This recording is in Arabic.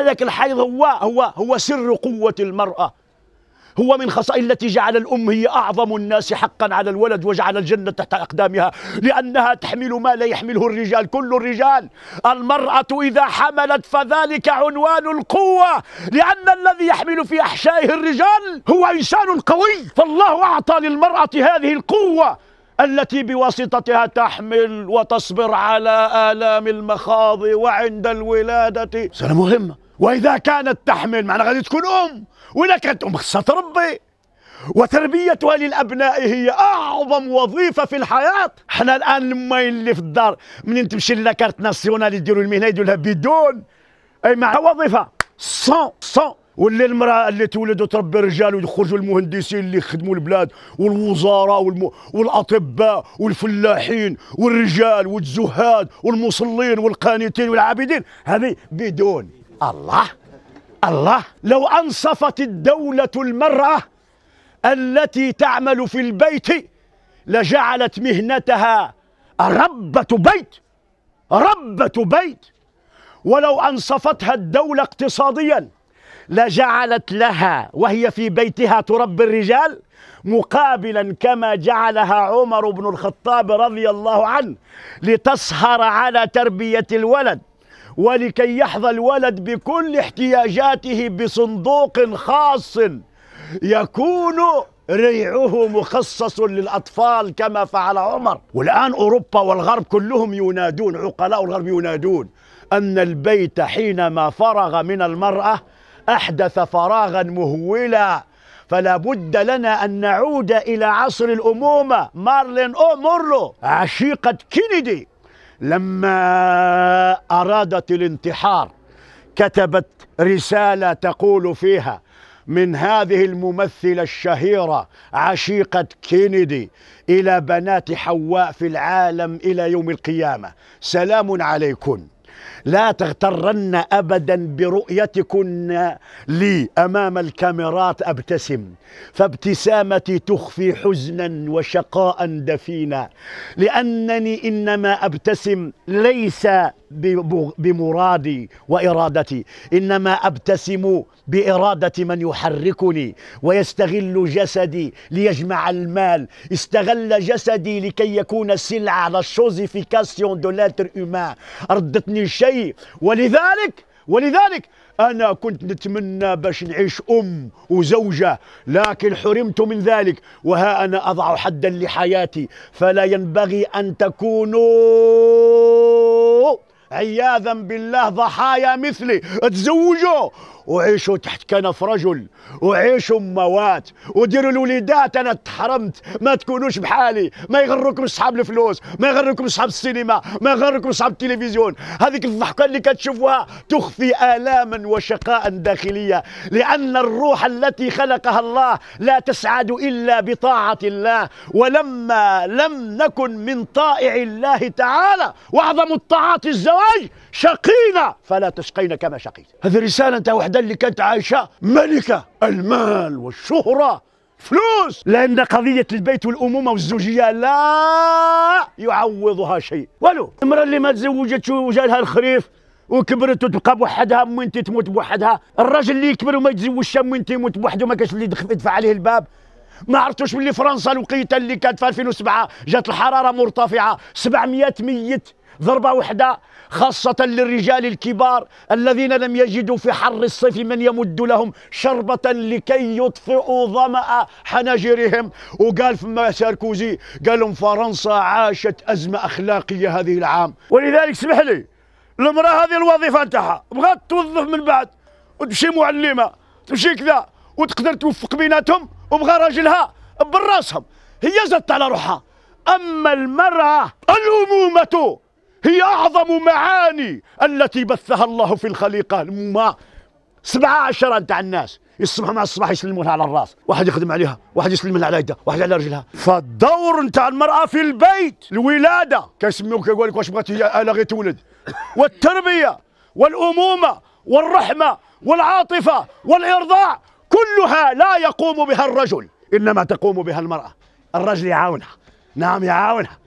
هذاك الحيض هو هو هو سر قوة المرأة هو من خصائص التي جعل الأم هي أعظم الناس حقا على الولد وجعل الجنة تحت أقدامها لأنها تحمل ما لا يحمله الرجال كل الرجال المرأة إذا حملت فذلك عنوان القوة لأن الذي يحمل في أحشائه الرجال هو إنسان قوي فالله أعطى للمرأة هذه القوة التي بواسطتها تحمل وتصبر على آلام المخاض وعند الولادة سنة مهمة واذا كانت تحمل معناها غادي تكون ام وإذا كانت ام خصها تربي وتربيتها للابناء هي اعظم وظيفه في الحياه حنا الان لما اللي في الدار منين تمشي للاكارت ناسيونال يديروا المهنه يديروا لها بدون اي مع وظيفه 100 100 واللي المراه اللي تولد وتربي رجال ويخرجوا المهندسين اللي يخدموا البلاد والوزراء والم... والاطباء والفلاحين والرجال والزهاد والمصلين والقانتين والعابدين هذه بدون الله الله لو أنصفت الدولة المرأة التي تعمل في البيت لجعلت مهنتها ربة بيت ربة بيت ولو أنصفتها الدولة اقتصاديا لجعلت لها وهي في بيتها تربي الرجال مقابلا كما جعلها عمر بن الخطاب رضي الله عنه لتسهر على تربية الولد ولكي يحظى الولد بكل احتياجاته بصندوق خاص يكون ريعه مخصص للأطفال كما فعل عمر والآن أوروبا والغرب كلهم ينادون عقلاء الغرب ينادون أن البيت حينما فرغ من المرأة أحدث فراغا مهولا فلا بد لنا أن نعود إلى عصر الأمومة مارلين أو مورلو عشيقة كينيدي لما أرادت الانتحار كتبت رسالة تقول فيها من هذه الممثلة الشهيرة عشيقة كينيدي إلى بنات حواء في العالم إلى يوم القيامة سلام عليكم لا تغترن ابدا برؤيتكن لي امام الكاميرات ابتسم فابتسامتي تخفي حزنا وشقاء دفينا لانني انما ابتسم ليس بمرادي وإرادتي إنما أبتسم بإرادة من يحركني ويستغل جسدي ليجمع المال استغل جسدي لكي يكون سلعة على الشوزيفيكاسيون دو دولاتر إما أردتني شيء ولذلك ولذلك انا كنت نتمنى باش نعيش ام وزوجه لكن حرمت من ذلك وها انا اضع حدا لحياتي فلا ينبغي ان تكونوا عياذا بالله ضحايا مثلي تزوجوا وعيشوا تحت كنف رجل وعيشوا موات وديروا الوليدات انا تحرمت ما تكونوش بحالي ما يغركم اصحاب الفلوس ما يغركم اصحاب السينما ما يغركم اصحاب التلفزيون هذيك الضحكه اللي كتشوفوها تخفي الاما وشقاء داخليه لان الروح التي خلقها الله لا تسعد الا بطاعه الله ولما لم نكن من طائع الله تعالى واعظم الطاعات الزواج شقينا فلا تشقين كما شقيت هذه رساله انت وحدة السعاده اللي كانت عايشه ملكه المال والشهره فلوس لان قضيه البيت والامومه والزوجيه لا يعوضها شيء والو المراه اللي ما تزوجتش وجالها الخريف وكبرت وتبقى بوحدها من تموت بوحدها الراجل اللي يكبر وما يتزوجش من تموت بوحده ما كاش اللي يدفع عليه الباب ما عرفتوش باللي فرنسا الوقيته اللي كانت في 2007 جات الحراره مرتفعه 700 ميت ضربة واحدة خاصة للرجال الكبار الذين لم يجدوا في حر الصيف من يمد لهم شربة لكي يطفئوا ظمأ حناجرهم وقال فما ساركوزي قال لهم فرنسا عاشت أزمة أخلاقية هذه العام ولذلك اسمح لي المرأة هذه الوظيفة نتاعها بغات توظف من بعد وتمشي معلمة تمشي كذا وتقدر توفق بيناتهم وبغى راجلها براسهم هي زدت على روحها أما المرأة الأمومة هي أعظم معاني التي بثها الله في الخليقة ما سبعة عشر تاع الناس الصبح مع الصباح يسلموا على الراس واحد يخدم عليها واحد يسلم لها على يده واحد على رجلها فالدور نتاع المرأة في البيت الولادة كيسميوك يقول لك واش بغيت أنا غير تولد والتربية والأمومة والرحمة والعاطفة والإرضاع كلها لا يقوم بها الرجل إنما تقوم بها المرأة الرجل يعاونها نعم يعاونها